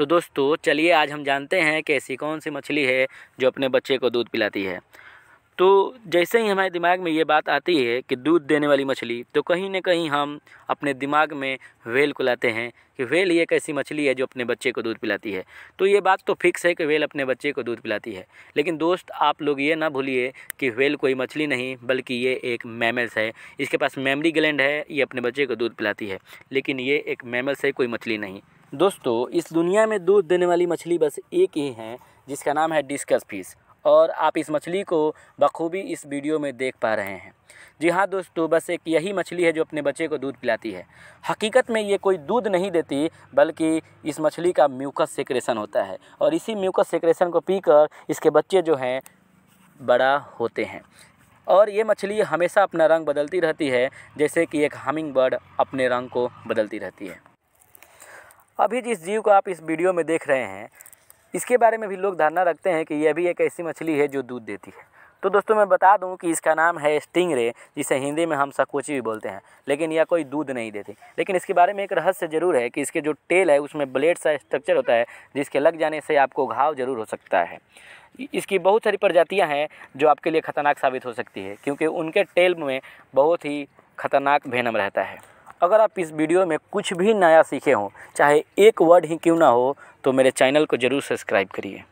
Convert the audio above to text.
तो दोस्तों चलिए आज हम जानते हैं कि ऐसी कौन सी मछली है जो अपने बच्चे को दूध पिलाती है तो जैसे ही हमारे दिमाग में ये बात आती है कि दूध देने वाली मछली तो कहीं ना कहीं हम अपने दिमाग में वेल को लाते हैं कि वेल ये एक ऐसी मछली है जो अपने बच्चे को दूध पिलाती है तो ये बात तो फिक्स है कि वेल अपने बच्चे को दूध पिलाती है लेकिन दोस्त आप लोग ये ना भूलिए कि वेल कोई मछली नहीं बल्कि ये एक मैमल्स है इसके पास मेमरी ग्लैंड है ये अपने बच्चे को दूध पिलाती है लेकिन ये एक मैमल्स है कोई मछली नहीं दोस्तों इस दुनिया में दूध देने वाली मछली बस एक ही है जिसका नाम है डिस्कस फिश और आप इस मछली को बखूबी इस वीडियो में देख पा रहे हैं जी हाँ दोस्तों बस एक यही मछली है जो अपने बच्चे को दूध पिलाती है हकीकत में ये कोई दूध नहीं देती बल्कि इस मछली का म्यूकस सेक्रेशन होता है और इसी म्यूकस सेक्रेशन को पीकर इसके बच्चे जो हैं बड़ा होते हैं और ये मछली हमेशा अपना रंग बदलती रहती है जैसे कि एक हमिंग बर्ड अपने रंग को बदलती रहती है अभी जिस जीव को आप इस वीडियो में देख रहे हैं इसके बारे में भी लोग धारणा रखते हैं कि यह भी एक ऐसी मछली है जो दूध देती है तो दोस्तों मैं बता दूं कि इसका नाम है स्टिंग रे जिसे हिंदी में हम सकोची भी बोलते हैं लेकिन यह कोई दूध नहीं देती लेकिन इसके बारे में एक रहस्य ज़रूर है कि इसके जो टेल है उसमें ब्लेड सा स्ट्रक्चर होता है जिसके लग जाने से आपको घाव ज़रूर हो सकता है इसकी बहुत सारी प्रजातियाँ हैं जो आपके लिए ख़तरनाक साबित हो सकती है क्योंकि उनके टेल में बहुत ही खतरनाक भेनम रहता है अगर आप इस वीडियो में कुछ भी नया सीखे हों चाहे एक वर्ड ही क्यों ना हो तो मेरे चैनल को ज़रूर सब्सक्राइब करिए